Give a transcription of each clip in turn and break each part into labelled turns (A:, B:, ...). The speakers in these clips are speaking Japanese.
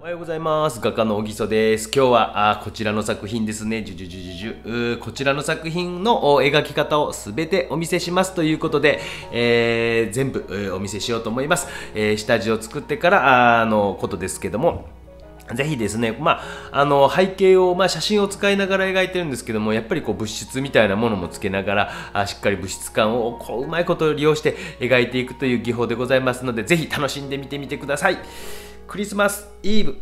A: おはようございます。画家の小木曽です。今日は、あこちらの作品ですね。じゅじゅじゅじゅじゅ。こちらの作品の描き方をすべてお見せしますということで、えー、全部、お見せしようと思います。えー、下地を作ってから、あのことですけども、ぜひですね、まあ、あの、背景を、まあ、写真を使いながら描いてるんですけども、やっぱりこう、物質みたいなものもつけながら、あしっかり物質感を、こう、うまいこと利用して描いていくという技法でございますので、ぜひ楽しんでみてみてください。クリスマスイブ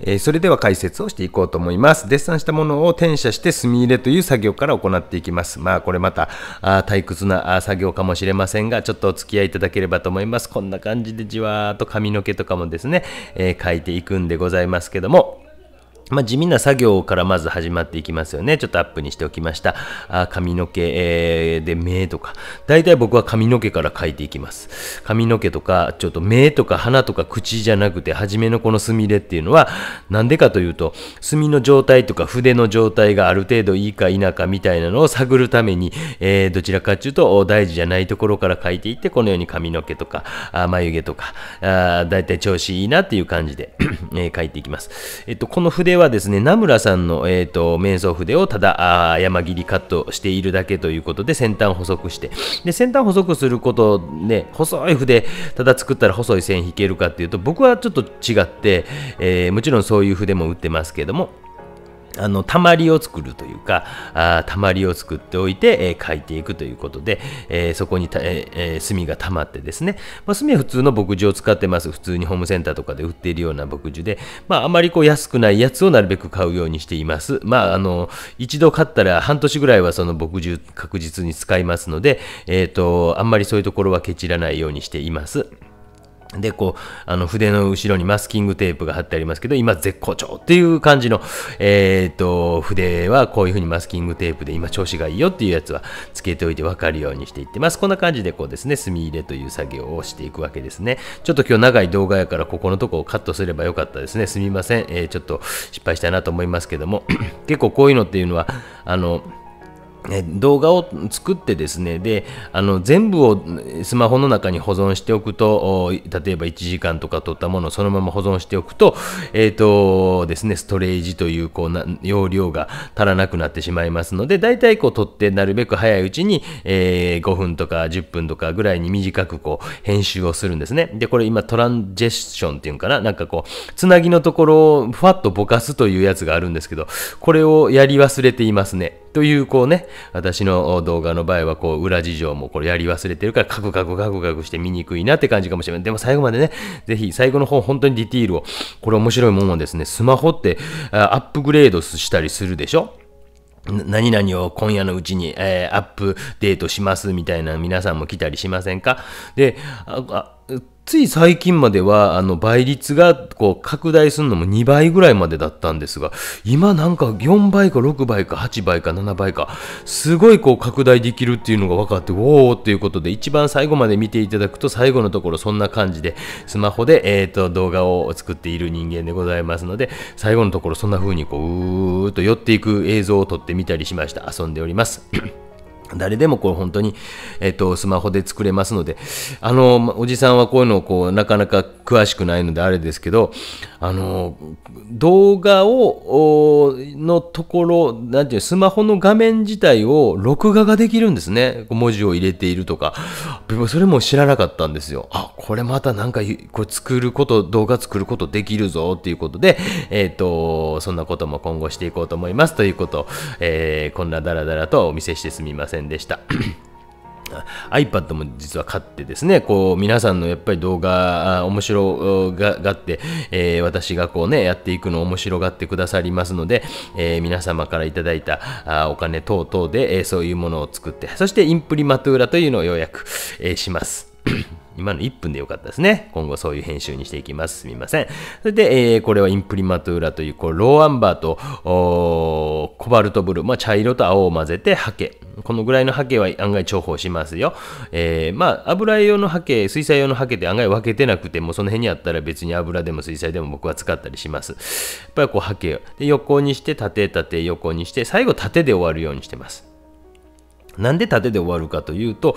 A: えー、それでは解説をしていこうと思います。デッサンしたものを転写して墨入れという作業から行っていきます。まあこれまたあ退屈なあ作業かもしれませんが、ちょっとお付き合いいただければと思います。こんな感じでじわーっと髪の毛とかもですね、えー、描いていくんでございますけども、まあ、地味な作業からまず始まっていきますよね。ちょっとアップにしておきました。あ髪の毛、えー、で目とか。大体僕は髪の毛から描いていきます。髪の毛とか、ちょっと目とか鼻とか口じゃなくて、初めのこの墨ミれっていうのは、なんでかというと、墨の状態とか筆の状態がある程度いいか否かみたいなのを探るために、えー、どちらかっていうと大事じゃないところから描いていって、このように髪の毛とか、あ眉毛とか、あ大体調子いいなっていう感じでえー、描いていきます。えっと、この筆ではですね、名村さんの、えーと、面相筆をただあ山切りカットしているだけということで、先端細くして、で先端細くすることね、細い筆、ただ作ったら細い線引けるかっていうと、僕はちょっと違って、えー、もちろんそういう筆も売ってますけども、あの、たまりを作るというか、あたまりを作っておいて、えー、書いていくということで、えー、そこにた、えー、炭が溜まってですね、まあ、炭は普通の牧場を使ってます。普通にホームセンターとかで売っているような牧場で、まあ、あまりこう安くないやつをなるべく買うようにしています。まあ、あの、一度買ったら半年ぐらいはその牧場確実に使いますので、えっ、と、あんまりそういうところはケチらないようにしています。で、こう、あの、筆の後ろにマスキングテープが貼ってありますけど、今絶好調っていう感じの、えー、っと、筆はこういう風にマスキングテープで今調子がいいよっていうやつはつけておいてわかるようにしていってます。こんな感じでこうですね、墨入れという作業をしていくわけですね。ちょっと今日長い動画やからここのとこをカットすればよかったですね。すみません。えー、ちょっと失敗したいなと思いますけども、結構こういうのっていうのは、あの、動画を作ってですね、で、あの、全部をスマホの中に保存しておくと、例えば1時間とか撮ったものをそのまま保存しておくと、えっ、ー、とですね、ストレージという、こうな、容量が足らなくなってしまいますので、大体こう撮ってなるべく早いうちに、えー、5分とか10分とかぐらいに短くこう、編集をするんですね。で、これ今トランジェッションっていうんかな、なんかこう、つなぎのところをふわっとぼかすというやつがあるんですけど、これをやり忘れていますね。というこうね、私の動画の場合はこう裏事情もこれやり忘れてるからカクカクカクカクして見にくいなって感じかもしれない。でも最後までね、ぜひ最後の方本当にディティールを、これ面白いものはですね、スマホってアップグレードしたりするでしょ何々を今夜のうちに、えー、アップデートしますみたいな皆さんも来たりしませんかで、つい最近までは、あの、倍率が、こう、拡大するのも2倍ぐらいまでだったんですが、今なんか4倍か6倍か8倍か7倍か、すごいこう、拡大できるっていうのが分かって、おーっていうことで、一番最後まで見ていただくと、最後のところそんな感じで、スマホで、えっ、ー、と、動画を作っている人間でございますので、最後のところそんな風にこう、うーっと寄っていく映像を撮ってみたりしました。遊んでおります。誰でもこれ本当に、えっと、スマホで作れますので、あの、おじさんはこういうのをこう、なかなか詳しくないのであれですけど、あの、動画を、のところ、なんていう、スマホの画面自体を録画ができるんですね。文字を入れているとか。それも知らなかったんですよ。あ、これまたなんか、これ作ること、動画作ることできるぞっていうことで、えっと、そんなことも今後していこうと思います。ということ、えー、こんなダラダラとお見せしてすみません。んでした。iPad も実は買ってですね、こう皆さんのやっぱり動画、面白ががって、えー、私がこうね、やっていくの面白がってくださりますので、えー、皆様からいただいたあお金等々で、えー、そういうものを作って、そしてインプリマトゥーラというのをよやく、えします。今の1分でよかったですね。今後そういう編集にしていきます。すみません。それで、えー、これはインプリマトゥーラという、こう、ローアンバーと、コバルトブルー、まあ、茶色と青を混ぜて、ハケ。このぐらいのハケは案外重宝しますよ。えー、まあ、油用のハケ、水彩用のハケって案外分けてなくても、その辺にあったら別に油でも水彩でも僕は使ったりします。やっぱりこう、ハケを。で、横にして、縦、縦、横にして、最後縦で終わるようにしてます。なんで縦で終わるかというと、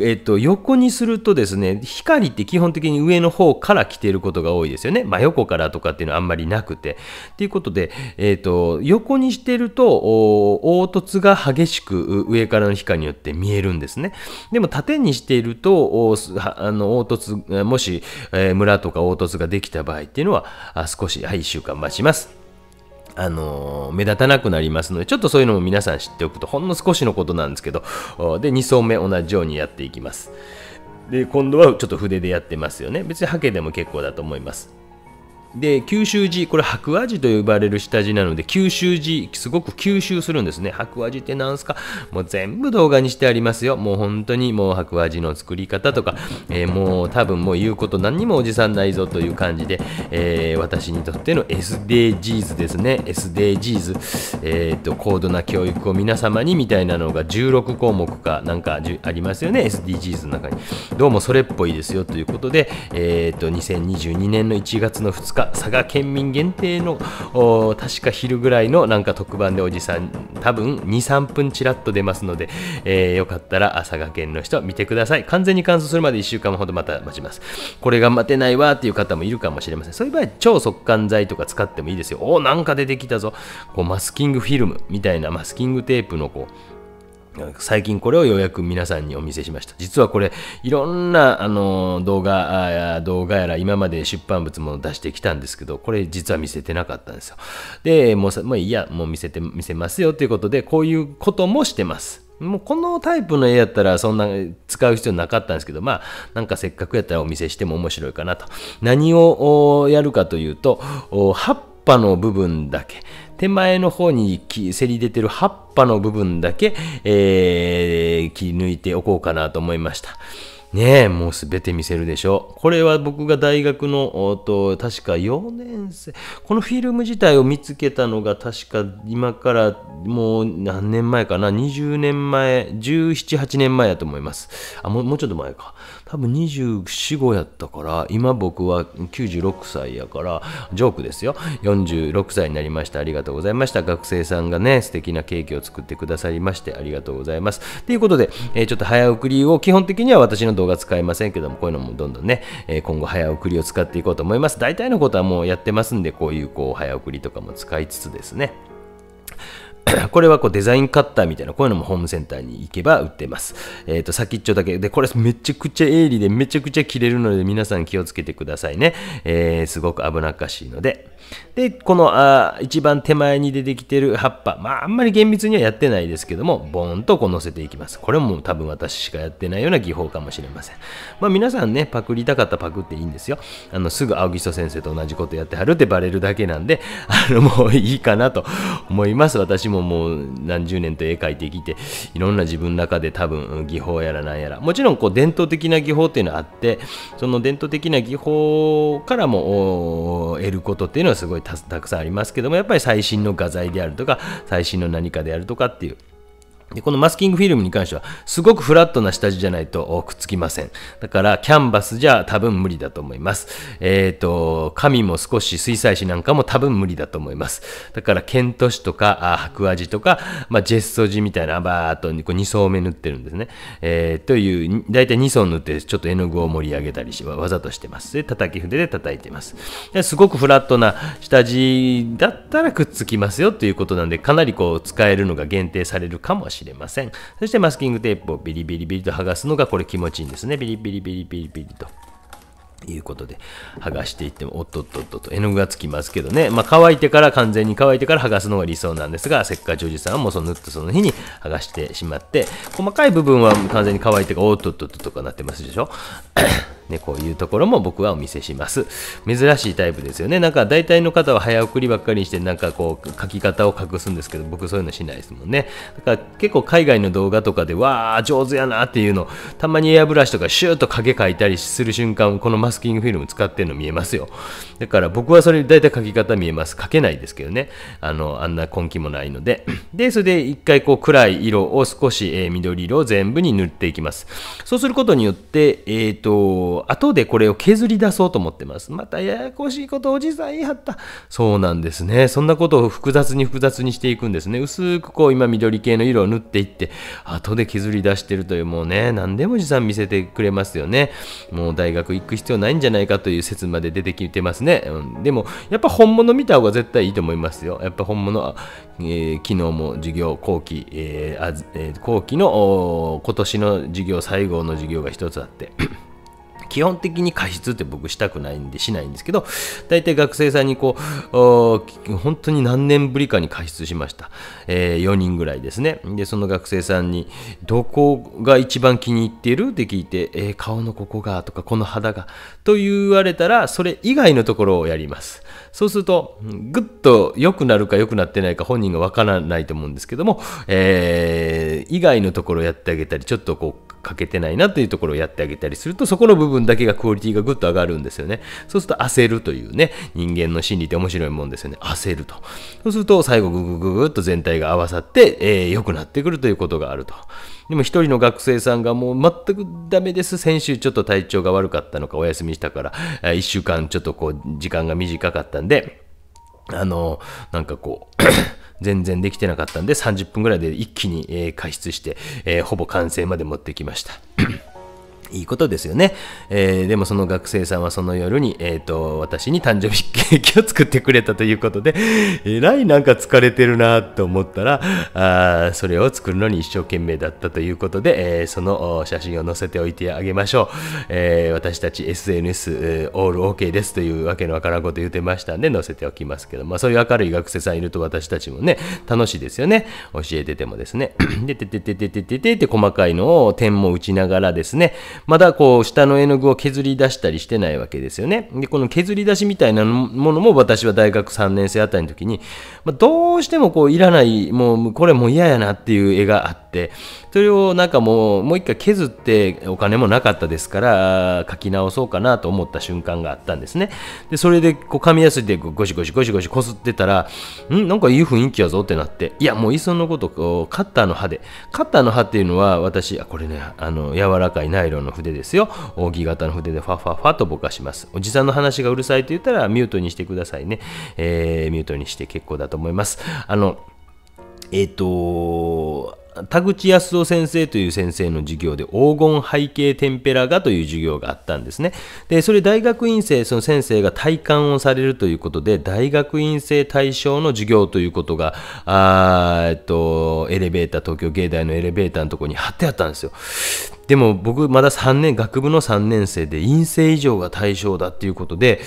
A: えっと、横にするとですね、光って基本的に上の方から来ていることが多いですよね。真横からとかっていうのはあんまりなくて。ということで、えっと、横にしてると、凹凸が激しく上からの光によって見えるんですね。でも縦にしていると、あの凹凸、もし、えー、ムラとか凹凸ができた場合っていうのは、少し、はい、1週間待ちます。あの目立たなくなりますので、ちょっとそういうのも皆さん知っておくと、ほんの少しのことなんですけど、で、2層目同じようにやっていきます。で、今度はちょっと筆でやってますよね。別にハケでも結構だと思います。で九州寺これ白亜寺と呼ばれる下地なので九州寺すごく吸収するんですね白亜寺って何すかもう全部動画にしてありますよもう本当にもう白亜寺の作り方とか、えー、もう多分もう言うこと何にもおじさんないぞという感じで、えー、私にとっての SDGs ですね SDGs、えー、っと高度な教育を皆様にみたいなのが16項目かなんかありますよね SDGs の中にどうもそれっぽいですよということで、えー、っと2022年の1月の2日佐賀県民限定の確か昼ぐらいのなんか特番でおじさん多分23分ちらっと出ますので、えー、よかったら佐賀県の人見てください完全に乾燥するまで1週間ほどまた待ちますこれが待てないわっていう方もいるかもしれませんそういう場合超速乾剤とか使ってもいいですよおおなんか出てきたぞこうマスキングフィルムみたいなマスキングテープのこう最近これをようやく皆さんにお見せしました。実はこれ、いろんなあの動画や動画やら今まで出版物も出してきたんですけど、これ実は見せてなかったんですよ。で、もうもういいや、もう見せて、見せますよということで、こういうこともしてます。もうこのタイプの絵やったらそんな使う必要なかったんですけど、まあなんかせっかくやったらお見せしても面白いかなと。何をやるかというと、葉っぱの部分だけ。手前の方にせり出てる葉っぱの部分だけ、えー、切り抜いておこうかなと思いました。ねえ、もうすべて見せるでしょ。これは僕が大学の、おと、確か4年生。このフィルム自体を見つけたのが確か今からもう何年前かな。20年前、17、8年前やと思います。あ、もうもうちょっと前か。多分24、5やったから、今僕は96歳やから、ジョークですよ。46歳になりました。ありがとうございました。学生さんがね、素敵なケーキを作ってくださりまして、ありがとうございます。ということで、えー、ちょっと早送りを、基本的には私の動画使いませんけども、こういうのもどんどんね、えー、今後早送りを使っていこうと思います。大体のことはもうやってますんで、こういうこう早送りとかも使いつつですね。これはこうデザインカッターみたいな、こういうのもホームセンターに行けば売ってます。えっ、ー、と、先っちょだけ。で、これめちゃくちゃ鋭利でめちゃくちゃ切れるので皆さん気をつけてくださいね。えー、すごく危なっかしいので。で、このあ一番手前に出てきてる葉っぱ。まあ、あんまり厳密にはやってないですけども、ボーンとこう乗せていきます。これも多分私しかやってないような技法かもしれません。まあ、皆さんね、パクりたかったパクっていいんですよ。あの、すぐ青木曽先生と同じことやってはるってバレるだけなんで、あの、もういいかなと思います。私もももう何十年と絵描いてきていろんな自分の中で多分技法やらなんやらもちろんこう伝統的な技法っていうのはあってその伝統的な技法からも得ることっていうのはすごいたくさんありますけどもやっぱり最新の画材であるとか最新の何かであるとかっていうでこのマスキングフィルムに関しては、すごくフラットな下地じゃないとくっつきません。だから、キャンバスじゃ多分無理だと思います。えっ、ー、と、紙も少し水彩紙なんかも多分無理だと思います。だから、ケント紙とか、白亜紙とか、まあ、ジェッソ地みたいな、バーっとこう2層目塗ってるんですね。えー、という、大体2層塗って、ちょっと絵の具を盛り上げたりし、わざとしてます。で、叩き筆で叩いてます。ですごくフラットな下地だったらくっつきますよということなんで、かなりこう、使えるのが限定されるかもしれません。しれません。そしてマスキングテープをビリビリビリと剥がすのがこれ気持ちいいんですね。ビリビリビリビリビリと。いうことで、剥がしていっても、おっとっとっとと、絵の具がつきますけどね、まあ乾いてから、完全に乾いてから剥がすのが理想なんですが、せっかちおじさんはもうその塗ったその日に剥がしてしまって、細かい部分は完全に乾いてから、おっとっとっととかなってますでしょね、こういうところも僕はお見せします。珍しいタイプですよね。なんか大体の方は早送りばっかりにして、なんかこう、書き方を隠すんですけど、僕そういうのしないですもんね。だから結構海外の動画とかで、わー、上手やなっていうの、たまにエアブラシとかシューッと影書いたりする瞬間、このマスキングフィルム使ってるの見えますよ。だから僕はそれ大体書き方見えます。書けないですけどね。あの、あんな根気もないので。で、それで一回こう暗い色を少し、えー、緑色を全部に塗っていきます。そうすることによって、えっ、ー、と、と、後でこれを削り出そうと思ってます。またややこしいことおじさん言い張った。そうなんですね。そんなことを複雑に複雑にしていくんですね。薄くこう今緑系の色を塗っていって、後で削り出してるというもうね、何でもおじさん見せてくれますよね。もう大学行く必要ないんじゃないかという説まで出てきてますね。うん、でも、やっぱ本物見た方が絶対いいと思いますよ。やっぱ本物、えー、昨日も授業後期、えー、あえー、後期の今年の授業最後の授業が一つあって基本的に過失って僕したくないんでしないんですけど、大体学生さんにこう、本当に何年ぶりかに過失しました。えー、4人ぐらいですね。で、その学生さんに、どこが一番気に入っているって聞いて、えー、顔のここがとか、この肌がと言われたら、それ以外のところをやります。そうすると、ぐっと良くなるか良くなってないか本人がわからないと思うんですけども、えー、以外のところをやってあげたり、ちょっとこう、欠けてないなというところをやってあげたりすると、そこの部分だけがクオリティがぐっと上がるんですよね。そうすると焦るというね、人間の心理って面白いもんですよね。焦ると。そうすると最後ググググっと全体が合わさって、えー、良くなってくるということがあると。でも一人の学生さんがもう全くダメです。先週ちょっと体調が悪かったのかお休みしたから、え1週間ちょっとこう時間が短かったんで、あの、なんかこう 全然できてなかったんで、30分ぐらいで一気に、加湿して、ほぼ完成まで持ってきました。いいことですよね。えー、でもその学生さんはその夜に、えっ、ー、と、私に誕生日ケーキを作ってくれたということで、えらいなんか疲れてるなと思ったら、あそれを作るのに一生懸命だったということで、えー、その写真を載せておいてあげましょう。え私たち SNS、オール OK ですというわけのわからんこと言うてましたんで、載せておきますけど、まあそういう明るい学生さんいると私たちもね、楽しいですよね。教えててもですね。で、てててててててて細かいのを点も打ちながらですね、まだこう、下の絵の具を削り出したりしてないわけですよね。で、この削り出しみたいなものも私は大学3年生あたりの時に、まあ、どうしてもこう、いらない、もう、これもう嫌やなっていう絵があって、それをなんかもう、もう一回削ってお金もなかったですから、書き直そうかなと思った瞬間があったんですね。で、それでこう紙やすいでゴシゴシゴシゴシこすってたら、んなんかいい雰囲気やぞってなって、いや、もういっそのことこう、カッターの刃で、カッターの刃っていうのは私、あこれね、あの、柔らかいナイロンの筆ですよ。扇形の筆でファファファとぼかします。おじさんの話がうるさいと言ったらミュートにしてくださいね。えー、ミュートにして結構だと思います。あの、えっ、ー、と田口康夫先生という先生の授業で黄金背景テンペラ画という授業があったんですね。で、それ大学院生、その先生が体感をされるということで、大学院生対象の授業ということが、あえっと、エレベーター、東京芸大のエレベーターのところに貼ってあったんですよ。でも僕まだ3年、学部の3年生で陰性以上が対象だっていうことで、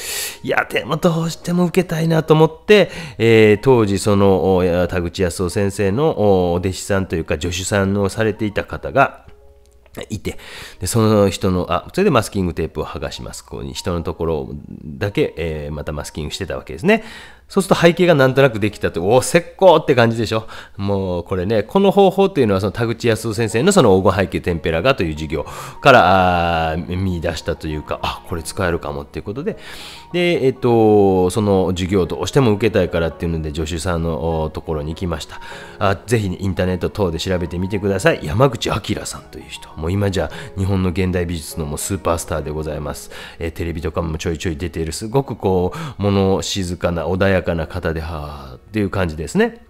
A: いや、でもどうしても受けたいなと思って、えー、当時その田口康夫先生のお弟子さんというか助手さんをされていた方が、いて、でその人の、あ、それでマスキングテープを剥がします。ここに人のところだけ、えー、またマスキングしてたわけですね。そうすると背景がなんとなくできたって、おお、石膏って感じでしょ。もうこれね、この方法っていうのはその田口康夫先生のその黄金背景テンペラ画という授業から見出したというか、あ、これ使えるかもっていうことで、で、えっと、その授業をどうしても受けたいからっていうので、助手さんのところに行きました。あぜひインターネット等で調べてみてください。山口明さんという人。もう今じゃ日本の現代美術のもうスーパースターでございます。えテレビとかもちょいちょい出ている、すごくこう、物静かな穏やかやかな方ではあっていう感じですね。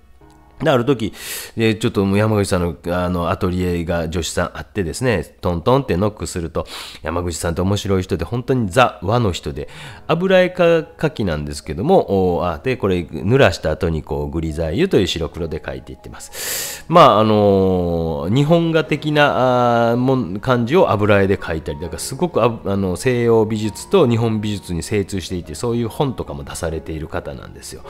A: で、ある時、で、ちょっと山口さんの、あの、アトリエが女子さんあってですね、トントンってノックすると、山口さんって面白い人で、本当にザ・和の人で、油絵か書きなんですけども、あ、で、これ、濡らした後に、こう、グリザイユという白黒で書いていってます。まあ、あのー、日本画的な、あもん、漢字を油絵で書いたり、だからすごくあ、あの、西洋美術と日本美術に精通していて、そういう本とかも出されている方なんですよ。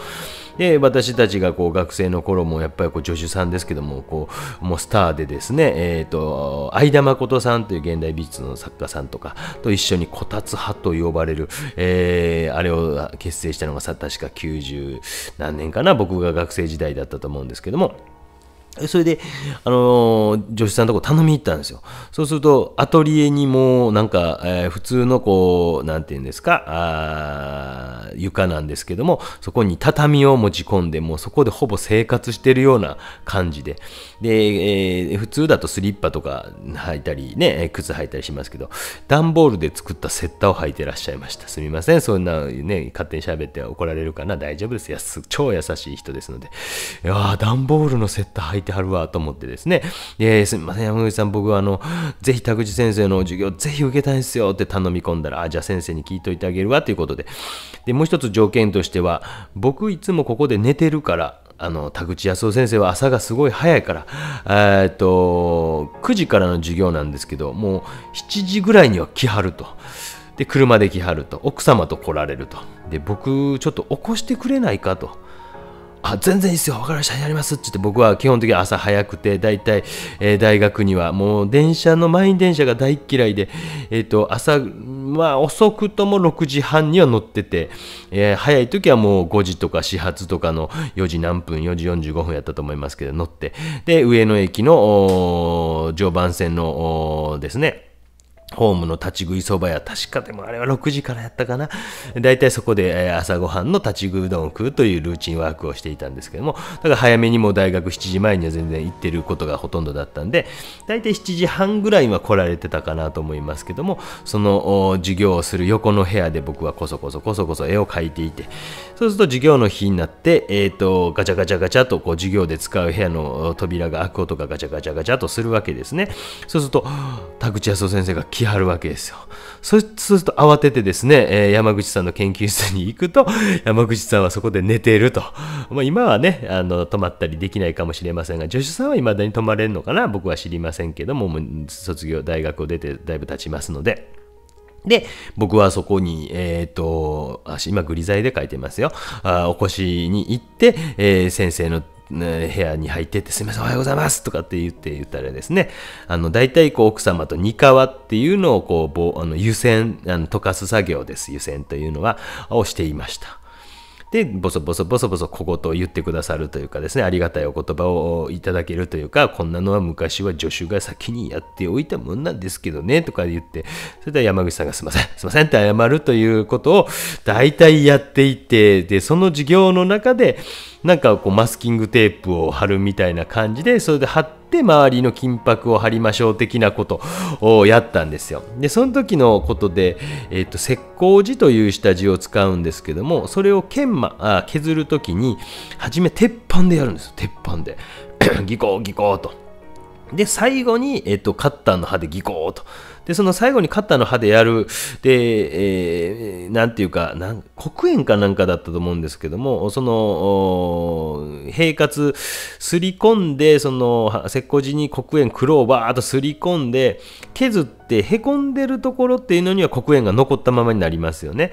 A: で私たちがこう学生の頃もやっぱりこう助手さんですけどもこうもうスターでですね、えーと、と相田誠さんという現代美術の作家さんとかと一緒にこたつ派と呼ばれる、えー、あれを結成したのがさ確か90何年かな僕が学生時代だったと思うんですけども。それで、あのー、助手さんのとこ頼み行ったんですよ。そうすると、アトリエにも、なんか、えー、普通のこう、なんていうんですか、あ床なんですけども、そこに畳を持ち込んで、もうそこでほぼ生活してるような感じで。で、えー、普通だとスリッパとか履いたりね、靴履いたりしますけど、段ボールで作ったセッターを履いてらっしゃいました。すみません。そんなね、勝手に喋って怒られるかな。大丈夫です。やす超優しい人ですので。いや段ボールのセッタ履いててはるわと思ってですね、えー、すみません、山口さん、僕はあの、ぜひ田口先生の授業、ぜひ受けたいんですよって頼み込んだら、あ、じゃあ先生に聞いといてあげるわということで、で、もう一つ条件としては、僕いつもここで寝てるから、あの、田口康夫先生は朝がすごい早いから、えっと、9時からの授業なんですけど、もう7時ぐらいには来はると。で、車で来はると。奥様と来られると。で、僕、ちょっと起こしてくれないかと。あ全然いいっすよ、分かりました、やりますって言って、僕は基本的に朝早くて、大体、えー、大学には、もう電車の、満員電車が大嫌いで、えっ、ー、と、朝、まあ、遅くとも6時半には乗ってて、えー、早い時はもう5時とか始発とかの4時何分、4時45分やったと思いますけど、乗って、で、上野駅の常磐線のですね、ホームの立ち食いそば屋、確かでもあれは6時からやったかな。だいたいそこで朝ごはんの立ち食うどんを食うというルーチンワークをしていたんですけども、だから早めにもう大学7時前には全然行ってることがほとんどだったんで、だいたい7時半ぐらいは来られてたかなと思いますけども、その授業をする横の部屋で僕はこそこそこそこそ絵を描いていて、そうすると授業の日になって、えっ、ー、と、ガチャガチャガチャとこう授業で使う部屋の扉が開く音がガチャガチャガチャとするわけですね。そうすると、田口康夫先生が来はるわけですよ。そうすると慌ててですね、えー、山口さんの研究室に行くと、山口さんはそこで寝ていると。まあ、今はね、あの、泊まったりできないかもしれませんが、助手さんは未だに泊まれるのかな僕は知りませんけども、も卒業、大学を出てだいぶ経ちますので。で、僕はそこに、えっ、ー、と、今、グリザイで書いてますよ。あお越しに行って、えー、先生のね、部屋に入ってって、すみません、おはようございますとかって言って言ったらですね、あの、大体こう奥様と二川っていうのをこう、あの湯煎、あの溶かす作業です。湯煎というのは、をしていました。で、ボソボソボソボソ小言を言ってくださるというかですね、ありがたいお言葉をいただけるというか、こんなのは昔は助手が先にやっておいたもんなんですけどね、とか言って、それでは山口さんがすいません、すいませんって謝るということを大体やっていて、で、その授業の中で、なんかこうマスキングテープを貼るみたいな感じで、それで貼って、って周りの金箔を貼りましょう的なことをやったんですよ。で、その時のことで、えっ、ー、と、石膏寺という下地を使うんですけども、それを研磨、あ削る時に、はめ鉄板でやるんですよ。鉄板で。ギコーギコーと。で、最後に、えっ、ー、と、カッターの刃でギコーと。で、その最後にカッターの刃でやる、で、えー、なんていうか、なん黒煙かなんかだったと思うんですけども、その、平滑すり込んで、その、石膏地に黒煙、黒をバーっとすり込んで、削って、へこんでるところっていうのには黒煙が残ったままになりますよね。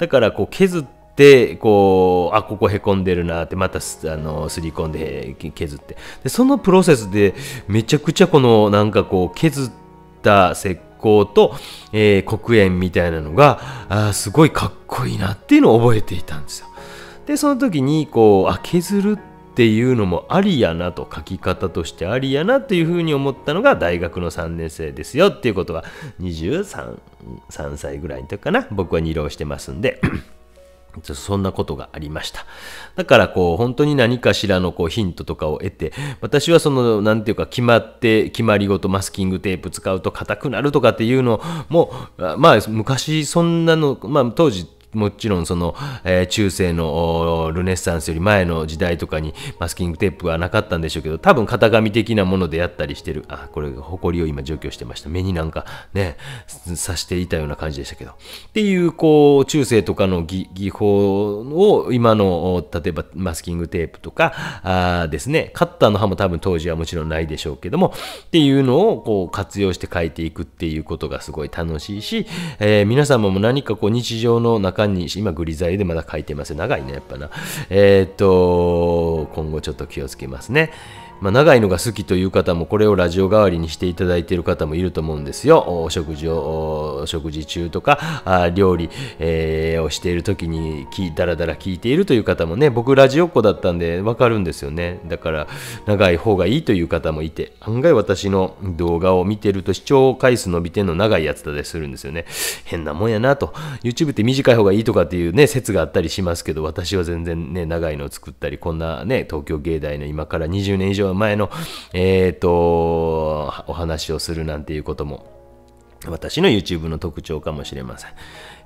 A: だから、こう、削って、でこうあここへこんでるなってまたあのすり込んで削ってでそのプロセスでめちゃくちゃこのなんかこう削った石光と、えー、黒煙みたいなのがあすごいかっこいいなっていうのを覚えていたんですよ。でその時にこうあ削るっていうのもありやなと書き方としてありやなというふうに思ったのが大学の3年生ですよっていうことは23歳ぐらいの時かな僕は二浪してますんでそんなことがありました。だからこう、本当に何かしらのこうヒントとかを得て、私はその、なんていうか、決まって、決まりごとマスキングテープ使うと硬くなるとかっていうのも、まあ、昔そんなの、まあ、当時もちろんその、えー、中世のルネッサンスより前の時代とかにマスキングテープはなかったんでしょうけど多分型紙的なものであったりしてるあこれ埃を今除去してました目になんかね刺していたような感じでしたけどっていうこう中世とかの技法を今の例えばマスキングテープとかあですねカッターの刃も多分当時はもちろんないでしょうけどもっていうのをこう活用して書いていくっていうことがすごい楽しいし、えー、皆様も何かこう日常の中単に、今グリザイでまだ書いてます。長いね、やっぱな。えー、っと、今後ちょっと気をつけますね。まあ、長いのが好きという方もこれをラジオ代わりにしていただいている方もいると思うんですよ。お食事を、お食事中とか、あ料理、えー、をしている時にいだらだら聞いているという方もね、僕ラジオっ子だったんでわかるんですよね。だから長い方がいいという方もいて、案外私の動画を見てると視聴回数伸びてんの長いやつだでりするんですよね。変なもんやなと。YouTube って短い方がいいとかっていうね、説があったりしますけど、私は全然ね、長いのを作ったり、こんなね、東京芸大の今から20年以上前の、えー、と、お話をするなんていうことも、私の YouTube の特徴かもしれません。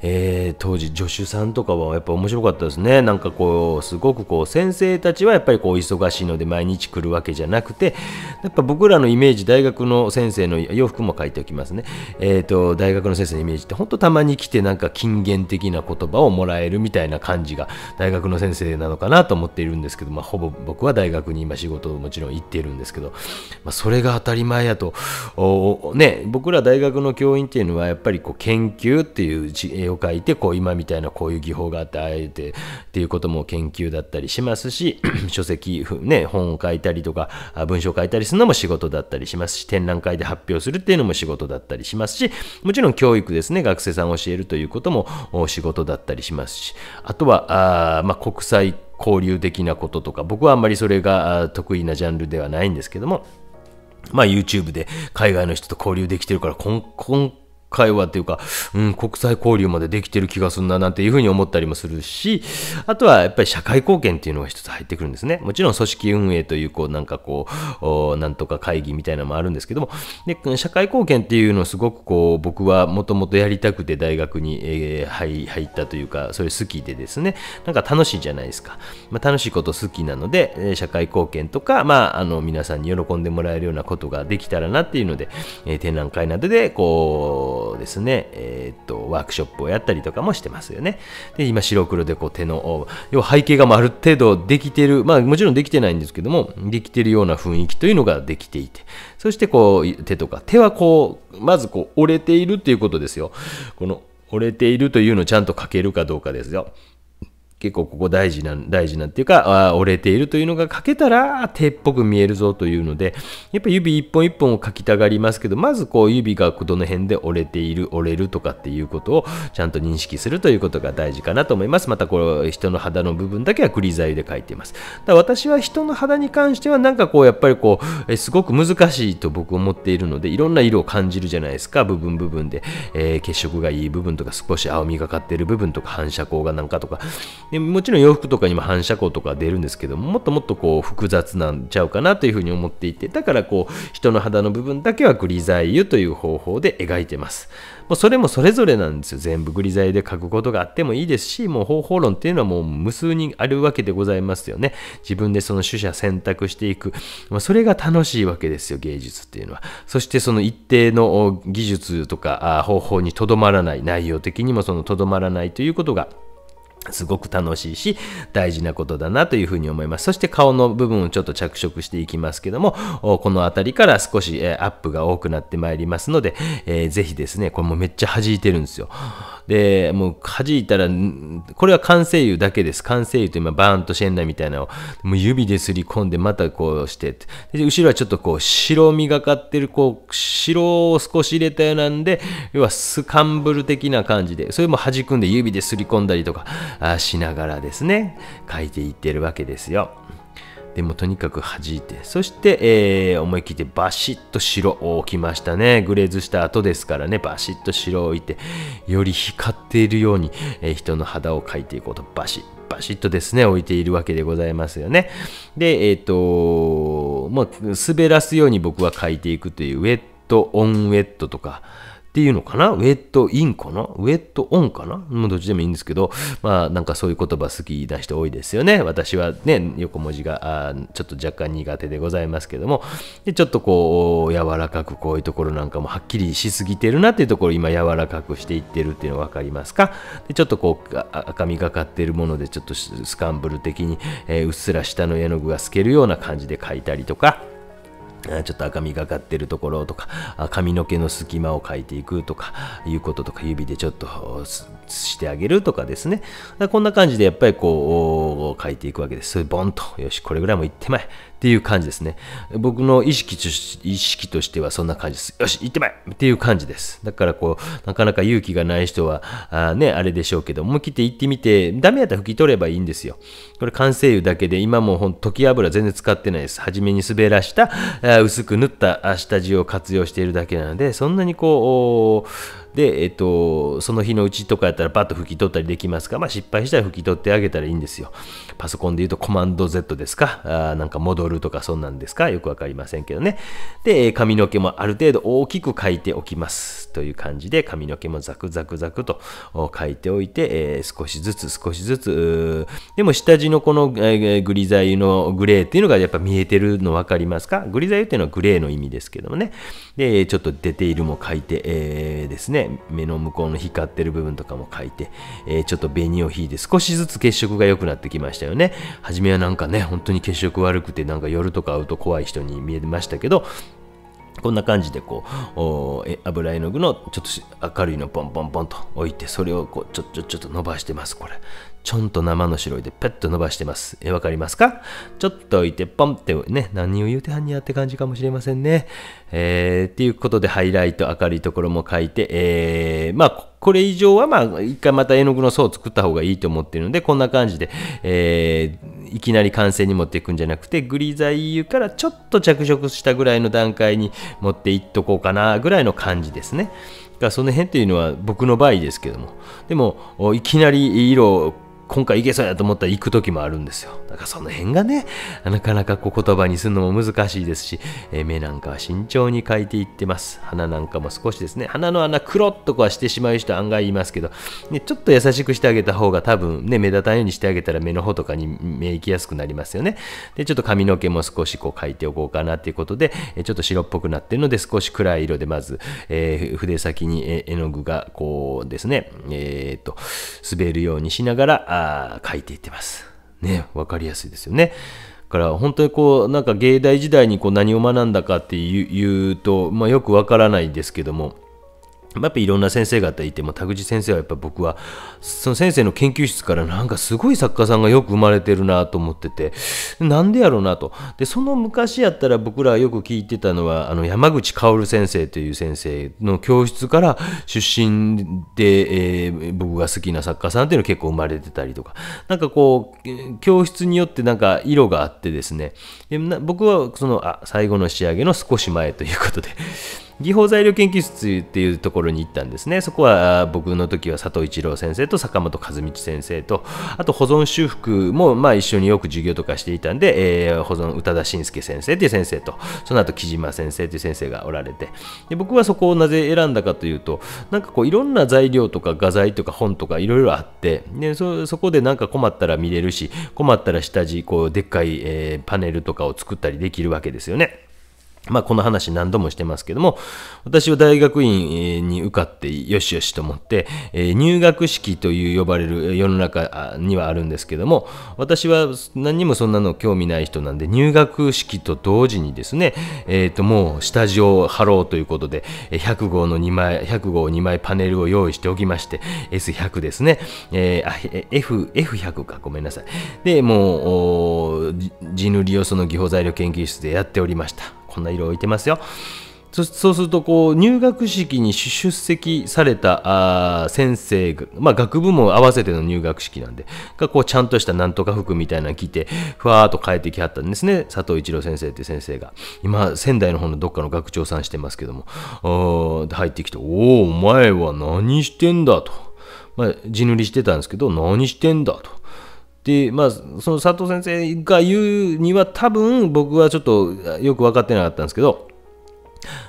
A: えー、当時助手さんとかはやっぱ面白かったですねなんかこうすごくこう先生たちはやっぱりこう忙しいので毎日来るわけじゃなくてやっぱ僕らのイメージ大学の先生の洋服も書いておきますねえー、と大学の先生のイメージってほんとたまに来てなんか金言的な言葉をもらえるみたいな感じが大学の先生なのかなと思っているんですけど、まあ、ほぼ僕は大学に今仕事をもちろん行っているんですけど、まあ、それが当たり前やとね僕ら大学の教員っていうのはやっぱりこう研究っていうを書いて、こう今みたいなこういう技法があって、あえてっていうことも研究だったりしますし、書籍、ね、本を書いたりとか、文章を書いたりするのも仕事だったりしますし、展覧会で発表するっていうのも仕事だったりしますし、もちろん教育ですね、学生さんを教えるということも仕事だったりしますし、あとは、あまあ、国際交流的なこととか、僕はあんまりそれが得意なジャンルではないんですけども、まあ YouTube で海外の人と交流できてるから、今会話っていうか、うん、国際交流までできてる気がするななんていうふうに思ったりもするし、あとはやっぱり社会貢献っていうのが一つ入ってくるんですね。もちろん組織運営という、こう、なんかこう、なんとか会議みたいなのもあるんですけども、で、社会貢献っていうのをすごくこう、僕はもともとやりたくて大学に、えー、入入ったというか、それ好きでですね、なんか楽しいじゃないですか。まあ、楽しいこと好きなので、社会貢献とか、まあ、あの、皆さんに喜んでもらえるようなことができたらなっていうので、えー、展覧会などで、こう、ですね、えー、っと、ワークショップをやったりとかもしてますよね。で、今白黒でこう手の、要は背景がある程度できてる、まあもちろんできてないんですけども、できてるような雰囲気というのができていて、そしてこう手とか、手はこう、まずこう折れているっていうことですよ。この折れているというのをちゃんと書けるかどうかですよ。結構ここ大事な、大事なっていうか、あ折れているというのが書けたら手っぽく見えるぞというので、やっぱ指一本一本を書きたがりますけど、まずこう指がどの辺で折れている、折れるとかっていうことをちゃんと認識するということが大事かなと思います。またこれ人の肌の部分だけは栗リザイで書いています。だ私は人の肌に関してはなんかこうやっぱりこう、すごく難しいと僕思っているので、いろんな色を感じるじゃないですか、部分部分で、えー、血色がいい部分とか少し青みがかっている部分とか反射光がなんかとか、でもちろん洋服とかにも反射光とか出るんですけどももっともっとこう複雑なんちゃうかなというふうに思っていてだからこう人の肌の部分だけはグリザイ油という方法で描いてますもうそれもそれぞれなんですよ全部グリザイで描くことがあってもいいですしもう方法論っていうのはもう無数にあるわけでございますよね自分でその取捨選択していく、まあ、それが楽しいわけですよ芸術っていうのはそしてその一定の技術とか方法にとどまらない内容的にもそのとどまらないということがすごく楽しいし、大事なことだなというふうに思います。そして顔の部分をちょっと着色していきますけども、この辺りから少しアップが多くなってまいりますので、えぜひですね、これもめっちゃ弾いてるんですよ。で、もう弾いたら、これは完成油だけです。完成油と今、バーンとシェンナみたいなのを、もう指ですり込んで、またこうしてで、後ろはちょっとこう、白みがかってる、こう、白を少し入れたようなんで、要はスカンブル的な感じで、それも弾くんで指ですり込んだりとか、あしながらですね、書いていってるわけですよ。でもとにかく弾いて、そして、えー、思い切ってバシッと白を置きましたね。グレーズした後ですからね、バシッと白を置いて、より光っているように、えー、人の肌を描いていこうと、バシッ、バシッとですね、置いているわけでございますよね。で、えっ、ー、ともう滑らすように僕は描いていくという、ウェット、オンウェットとか、っていうのかなウェットインかなウェットオンかなもうどっちでもいいんですけど、まあなんかそういう言葉好きな人多いですよね。私はね、横文字があちょっと若干苦手でございますけども、でちょっとこう、柔らかくこういうところなんかもはっきりしすぎてるなっていうところ今柔らかくしていってるっていうの分かりますかでちょっとこう、赤みがかってるものでちょっとスカンブル的に、えー、うっすら下の絵の具が透けるような感じで描いたりとか、ちょっと赤みがかってるところとか髪の毛の隙間を描いていくとかいうこととか指でちょっとしてあげるとかですねこんな感じでやっぱりこう描いていくわけですボンとよしこれぐらいもいってまいっていう感じですね。僕の意識意識としてはそんな感じです。よし、行ってまいっていう感じです。だからこう、なかなか勇気がない人は、あね、あれでしょうけど、思い切って行ってみて、ダメやったら拭き取ればいいんですよ。これ、完成油だけで、今もほんと、溶き油全然使ってないです。初めに滑らした、薄く塗った下地を活用しているだけなので、そんなにこう、で、えっと、その日のうちとかやったらパッと拭き取ったりできますか、まあ、失敗したら拭き取ってあげたらいいんですよ。パソコンで言うとコマンド Z ですかあなんか戻るとかそんなんですかよくわかりませんけどね。で、髪の毛もある程度大きく描いておきます。という感じで髪の毛もザクザクザクと描いておいて、えー、少しずつ少しずつ、でも下地のこの、えグリザイのグレーっていうのがやっぱ見えてるのわかりますかグリザイっていうのはグレーの意味ですけどもね。で、ちょっと出ているも描いて、えー、ですね。ね、目の向こうの光ってる部分とかも描いて、えー、ちょっと紅を引いて少しずつ血色が良くなってきましたよね。初めはなんかね、本当に血色悪くてなんか夜とか会うと怖い人に見えましたけど、こんな感じでこう油絵の具のちょっと明るいのポンポンポンと置いてそれをこうちょちょちょっと伸ばしてますこれちょんと生の白いでペッと伸ばしてます。え、わかりますかちょっと置いてポンってね、何を言うてはんにやって感じかもしれませんね。えー、っていうことでハイライト、明るいところも書いて、えー、まあ、これ以上はまあ、一回また絵の具の層を作った方がいいと思っているので、こんな感じで、えー、いきなり完成に持っていくんじゃなくて、グリザイ油からちょっと着色したぐらいの段階に持っていっとこうかな、ぐらいの感じですね。その辺っていうのは僕の場合ですけども。でも、いきなり色を今回行けそうやと思ったら行く時もあるんですよ。だからその辺がね、なかなかこう言葉にするのも難しいですし、えー、目なんかは慎重に描いていってます。鼻なんかも少しですね、鼻の穴黒っとこうしてしまう人案外いますけど、ね、ちょっと優しくしてあげた方が多分ね、目立たんようにしてあげたら目の方とかに目行きやすくなりますよね。で、ちょっと髪の毛も少しこう描いておこうかなっていうことで、えちょっと白っぽくなってるので少し暗い色でまず、えー、筆先に絵の具がこうですね、えっと、滑るようにしながら、あ書いていってます。ね、わかりやすいですよね。から本当にこうなんか芸大時代にこう何を学んだかっていうと、まあ、よくわからないんですけどもやっぱいろんな先生方いて、まあ、田口先生はやっぱ僕はその先生の研究室からなんかすごい作家さんがよく生まれてるなと思っててなんでやろうなとでその昔やったら僕らよく聞いてたのはあの山口薫先生という先生の教室から出身で、えー、僕が好きな作家さんっていうの結構生まれてたりとかなんかこう教室によってなんか色があってですねで僕はそのあ最後の仕上げの少し前ということで技法材料研究室っていうところに行ったんですね。そこは僕の時は佐藤一郎先生と坂本和道先生と、あと保存修復もまあ一緒によく授業とかしていたんで、えー、保存宇多田信介先生っていう先生と、その後木島先生っていう先生がおられてで、僕はそこをなぜ選んだかというと、なんかこういろんな材料とか画材とか本とかいろいろあって、でそこでなんか困ったら見れるし、困ったら下地、こうでっかい、えー、パネルとかを作ったりできるわけですよね。まあ、この話何度もしてますけども、私は大学院に受かってよしよしと思って、入学式という呼ばれる世の中にはあるんですけども、私は何にもそんなの興味ない人なんで、入学式と同時にですね、えっ、ー、と、もうスタジオを張ろうということで、100号の2枚、100号2枚パネルを用意しておきまして、S100 ですね、えー、F、F100 か、ごめんなさい。で、もう、地塗りをその技法材料研究室でやっておりました。こんな色置いてますよ。そうするとこう入学式に出席されたあ先生が、まあ、学部も合わせての入学式なんでがこうちゃんとしたなんとか服みたいなの着てふわーっと変えてきはったんですね佐藤一郎先生って先生が今仙台の方のどっかの学長さんしてますけども入ってきて「おおお前は何してんだ」と、まあ、地塗りしてたんですけど「何してんだ」と。でまあ、その佐藤先生が言うには多分僕はちょっとよく分かってなかったんですけど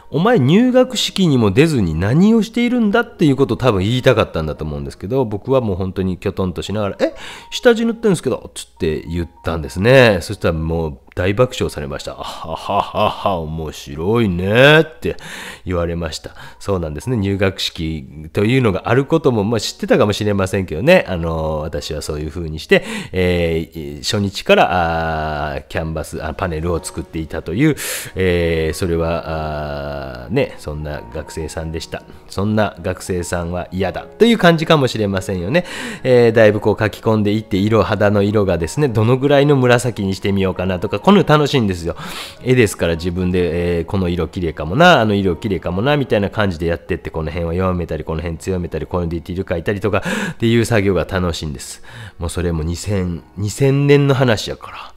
A: お前入学式にも出ずに何をしているんだっていうことを多分言いたかったんだと思うんですけど僕はもう本当にきょとんとしながら「え下地塗ってるんですけど」っつって言ったんですねそしたらもう大爆笑されました。あははは面白いねって言われました。そうなんですね。入学式というのがあることも、まあ、知ってたかもしれませんけどね。あの、私はそういう風にして、えー、初日からあキャンバスあ、パネルを作っていたという、えー、それは、あね、そんな学生さんでした。そんな学生さんは嫌だという感じかもしれませんよね。えー、だいぶこう書き込んでいって、色、肌の色がですね、どのぐらいの紫にしてみようかなとか、この楽しいんですよ。絵ですから自分で、えー、この色綺麗かもな、あの色綺麗かもな、みたいな感じでやってって、この辺は弱めたり、この辺強めたり、このディティール描いたりとかっていう作業が楽しいんです。もうそれも2000、2000年の話やから、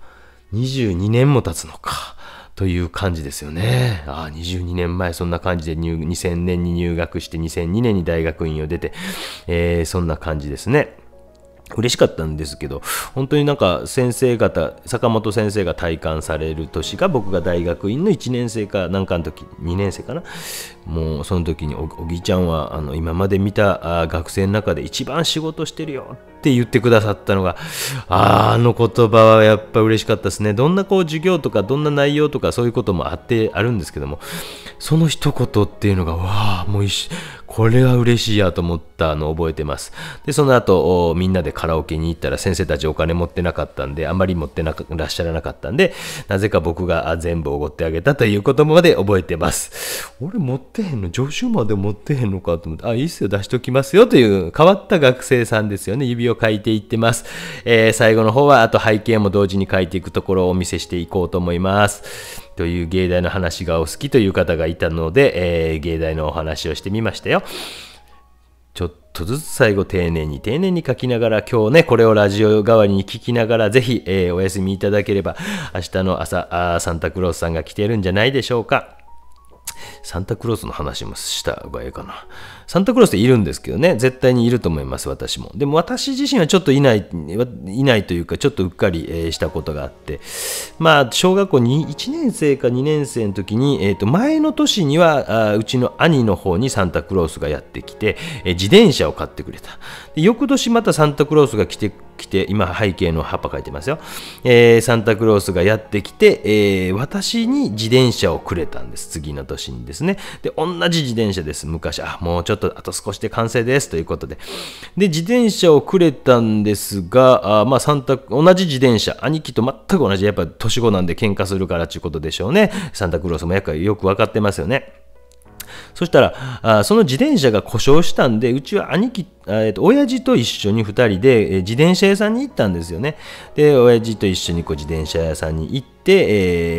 A: 22年も経つのか。という感じですよね。ああ、22年前、そんな感じで入2000年に入学して、2002年に大学院を出て、えー、そんな感じですね。嬉しかったんですけど本当になんか先生方坂本先生が体感される年が僕が大学院の1年生かなんかの時2年生かなもうその時におぎちゃんはあの今まで見た学生の中で一番仕事してるよって言ってくださったのがああの言葉はやっぱ嬉しかったですねどんなこう授業とかどんな内容とかそういうこともあってあるんですけどもその一言っていうのが、わあ、もうこれは嬉しいやと思ったのを覚えてます。で、その後、みんなでカラオケに行ったら先生たちお金持ってなかったんで、あんまり持ってなく、らっしゃらなかったんで、なぜか僕が全部おごってあげたということまで覚えてます。俺持ってへんの助手まで持ってへんのかと思って、あ、いいっすよ、出しときますよという変わった学生さんですよね。指を書いていってます。えー、最後の方は、あと背景も同時に書いていくところをお見せしていこうと思います。という芸大の話がお好きという方がいたので、えー、芸大のお話をしてみましたよ。ちょっとずつ最後丁寧に丁寧に書きながら今日ね、これをラジオ代わりに聞きながらぜひ、えー、お休みいただければ明日の朝あ、サンタクロースさんが来てるんじゃないでしょうか。サンタクロースの話もしたがええかな。サンタクロースっているんですけどね、絶対にいると思います、私も。でも私自身はちょっといない、いないというか、ちょっとうっかりしたことがあって、まあ、小学校に1年生か2年生の時に、えー、と前の年にはあ、うちの兄の方にサンタクロースがやってきて、え自転車を買ってくれた。で翌年またサンタクロースが来てきて、今背景の葉っぱ書いてますよ、えー、サンタクロースがやってきて、えー、私に自転車をくれたんです。次の年にですね。で、同じ自転車です。昔、あ、もうちょっとあと少しで完成ですということで。で、自転車をくれたんですが、あまあ、サンタ、同じ自転車、兄貴と全く同じ、やっぱ年子なんで喧嘩するからっていうことでしょうね。サンタクロースもやっぱよく分かってますよね。そしたら、あその自転車が故障したんで、うちは兄貴えー、と親父と一緒に2人で、え自転車屋さんに行ったんですよね。で、親父と一緒にこう自転車屋さんに行って、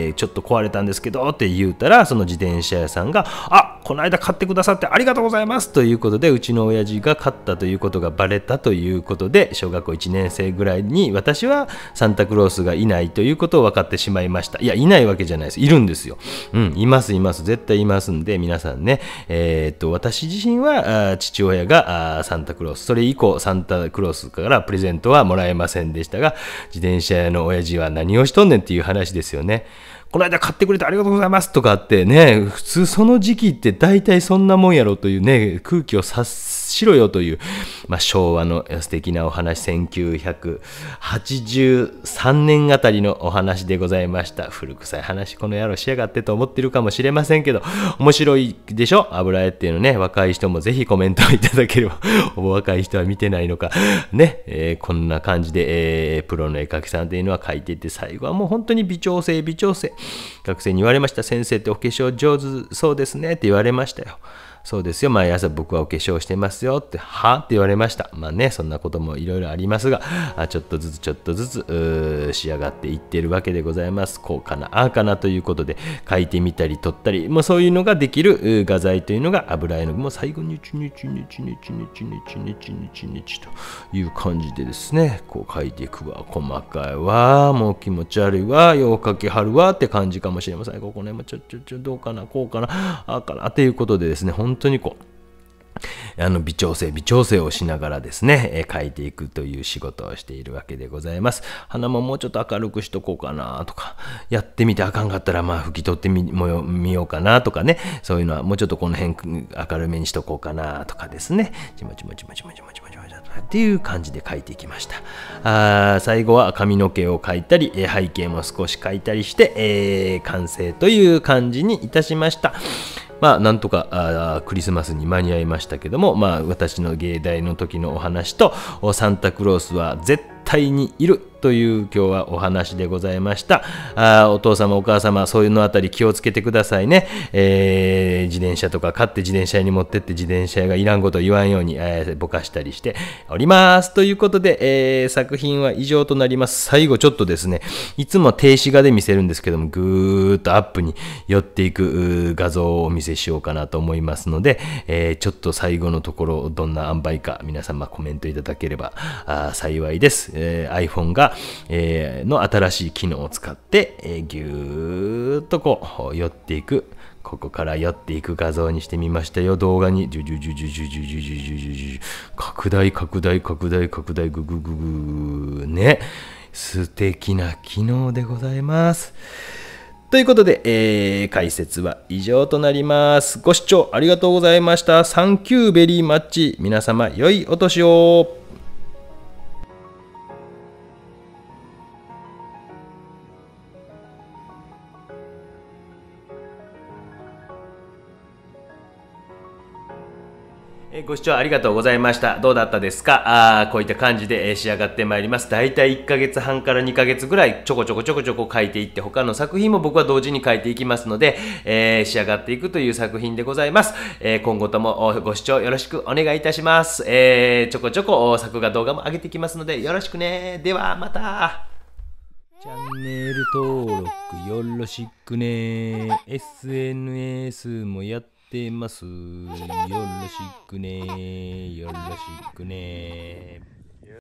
A: えー、ちょっと壊れたんですけどって言うたら、その自転車屋さんが、あこの間買ってくださってありがとうございますということで、うちの親父が買ったということがバレたということで、小学校1年生ぐらいに私はサンタクロースがいないということを分かってしまいました。いや、いないわけじゃないです。いるんですよ。うん、います、います。絶対いますんで、皆さんね、えー、っと、私自身は、父親がサンタクロース。それ以降、サンタクロースからプレゼントはもらえませんでしたが、自転車屋の親父は何をしとんねんっていう話ですよね。この間買ってくれてありがとうございますとかってね、普通その時期って大体そんなもんやろというね、空気を察すしろよという、まあ、昭和の素敵なお話、1983年あたりのお話でございました。古臭い話、この野郎しやがってと思ってるかもしれませんけど、面白いでしょ油絵っていうのね、若い人もぜひコメントをいただければ、お若い人は見てないのか、ね、えー、こんな感じで、えー、プロの絵描きさんというのは描いていて、最後はもう本当に微調整、微調整。学生に言われました、先生ってお化粧上手そうですねって言われましたよ。そうですよ、毎朝僕はお化粧してますよって、はって言われました。まあね、そんなこともいろいろありますが、ちょっとずつちょっとずつ仕上がっていってるわけでございます。こうかな、ああかなということで、書いてみたり、撮ったり、もうそういうのができる画材というのが油絵の具も最後にちにちにちにちにちにちにちにちにちという感じでですね、こう書いていくわ、細かいわ、もう気持ち悪いわ、よう書きはるわって感じかもしれません。ここね、もうちょちょちょ、どうかな、こうかな、ああかなということでですね、本本当にこう、あの微調整、微調整をしながらですね、えー、書いていくという仕事をしているわけでございます。鼻ももうちょっと明るくしとこうかなとか、やってみてあかんかったら、まあ、拭き取ってみみようかなとかね、そういうのはもうちょっとこの辺明るめにしとこうかなとかですね、ちまちまちまちまちまちまちまちまっていう感じで書いていきました。あ最後は髪の毛を描いたり、背景も少し描いたりして、えー、完成という感じにいたしました。まあ、なんとかあクリスマスに間に合いましたけども、まあ、私の芸大の時のお話とサンタクロースは絶対にいるという今日はお話でございました。あお父様、お母様、そういうのあたり気をつけてくださいね。えー、自転車とか買って自転車に持ってって自転車がいらんこと言わんように、えー、ぼかしたりしております。ということで、えー、作品は以上となります。最後ちょっとですね、いつも停止画で見せるんですけども、ぐーっとアップに寄っていく画像をお見せしようかなと思いますので、えー、ちょっと最後のところどんな塩梅か皆様コメントいただければ幸いです。えー、iPhone がえー、の新しい機能を使って、えー、ぎゅーっとこう寄っていく。ここから寄っていく画像にしてみましたよ。動画に、じゅじゅじゅじゅじゅじゅじゅじゅジュ拡大、拡大、拡大、拡大、ぐぐぐぐね。素敵な機能でございます。ということで、えー、解説は以上となります。ご視聴ありがとうございました。サンキューベリーマッチ。皆様、良いお年を。ご視聴ありがとうございました。どうだったですかあこういった感じで、え仕上がってまいります。だいたい1ヶ月半から2ヶ月ぐらいちょこちょこちょこちょこ書いていって、他の作品も僕は同時に書いていきますので、えー、仕上がっていくという作品でございます。えー、今後ともご視聴よろしくお願いいたします。えー、ちょこちょこ作画動画も上げていきますので、よろしくね。では、また。チャンネル登録よろしくね。SNS もやっててます。よろしくね。よろしくね。